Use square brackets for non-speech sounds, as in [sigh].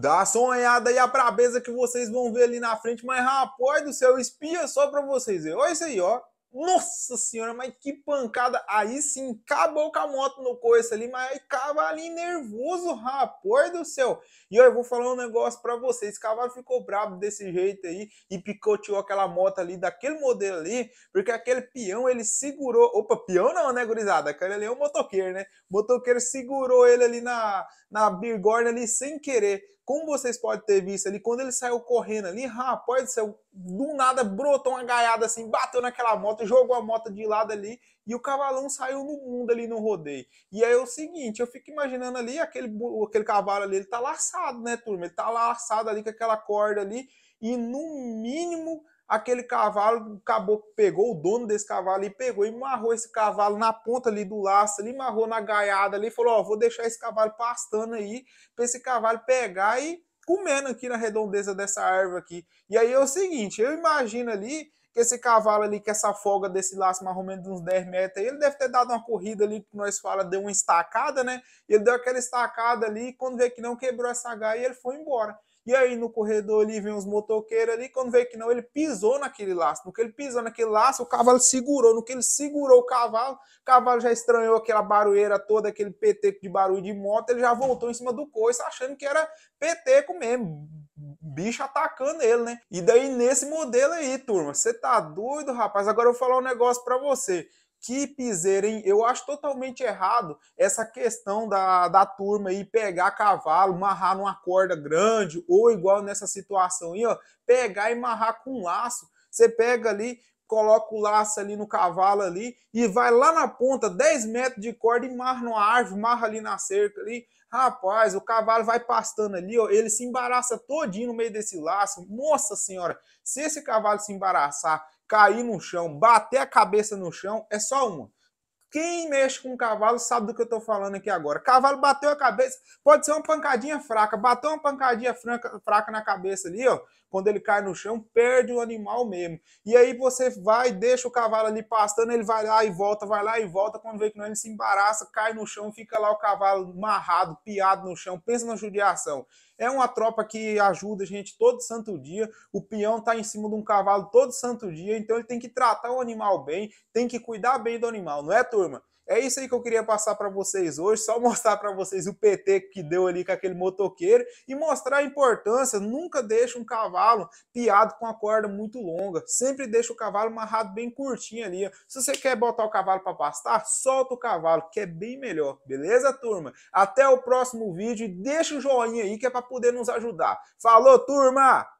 Dá só uma aí a brabeza que vocês vão ver ali na frente, mas rapaz do céu, espia só pra vocês verem. Olha isso aí, ó. Nossa senhora, mas que pancada! Aí sim, acabou com a moto no coice ali, mas ali nervoso, rapor do céu! E eu vou falar um negócio para vocês: cavalo ficou bravo desse jeito aí e picoteou aquela moto ali, daquele modelo ali, porque aquele peão ele segurou. Opa, peão não, né, gurizada? Aquele ali é um motoqueiro, né? O motoqueiro segurou ele ali na, na bigorna ali sem querer. Como vocês podem ter visto ali, quando ele saiu correndo ali, rapaz do céu, do nada brotou uma gaiada assim, bateu naquela moto, jogou a moto de lado ali e o cavalão saiu no mundo ali no rodeio. E aí é o seguinte, eu fico imaginando ali aquele, aquele cavalo ali, ele tá laçado, né, turma? Ele tá laçado ali com aquela corda ali e no mínimo aquele cavalo, o caboclo pegou, o dono desse cavalo e pegou e marrou esse cavalo na ponta ali do laço, ali marrou na gaiada ali, falou, ó, vou deixar esse cavalo pastando aí para esse cavalo pegar e comendo aqui na redondeza dessa árvore aqui. E aí é o seguinte, eu imagino ali que esse cavalo ali, que essa folga desse laço mais ou menos de uns 10 metros, ele deve ter dado uma corrida ali, que nós fala, deu uma estacada, né? Ele deu aquela estacada ali, e quando vê que não, quebrou essa gaia e ele foi embora. E aí no corredor ali vem os motoqueiros ali, quando vê que não, ele pisou naquele laço. No que ele pisou naquele laço, o cavalo segurou. No que ele segurou o cavalo, o cavalo já estranhou aquela barulheira toda, aquele peteco de barulho de moto, ele já voltou em cima do coice, achando que era peteco mesmo bicho atacando ele, né? E daí nesse modelo aí, turma, você tá doido, rapaz? Agora eu vou falar um negócio para você. Que piseira, hein? Eu acho totalmente errado essa questão da, da turma aí pegar cavalo, marrar numa corda grande, ou igual nessa situação aí, ó, pegar e marrar com um laço. Você pega ali, coloca o laço ali no cavalo ali e vai lá na ponta, 10 metros de corda e marra numa árvore, marra ali na cerca ali. Rapaz, o cavalo vai pastando ali, ó, ele se embaraça todinho no meio desse laço. Nossa senhora, se esse cavalo se embaraçar, cair no chão, bater a cabeça no chão, é só uma. Quem mexe com um cavalo sabe do que eu estou falando aqui agora. Cavalo bateu a cabeça, pode ser uma pancadinha fraca, bateu uma pancadinha franca, fraca na cabeça ali, ó. Quando ele cai no chão, perde o animal mesmo. E aí você vai, deixa o cavalo ali pastando, ele vai lá e volta, vai lá e volta. Quando vê que não, é, ele se embaraça, cai no chão, fica lá o cavalo amarrado, piado no chão. Pensa na judiação. É uma tropa que ajuda a gente todo santo dia. O peão está em cima de um cavalo todo santo dia, então ele tem que tratar o animal bem, tem que cuidar bem do animal, não é, Tur? turma? É isso aí que eu queria passar para vocês hoje, só [laughs] mostrar para vocês o PT que deu ali com aquele motoqueiro e mostrar a importância, nunca deixa um cavalo piado com a corda muito longa, sempre deixa o cavalo amarrado bem curtinho ali. Se você quer botar o cavalo para pastar, solta o cavalo, que é bem melhor, beleza, turma? Até o próximo vídeo e deixa o joinha aí que é para poder nos ajudar. Falou, turma!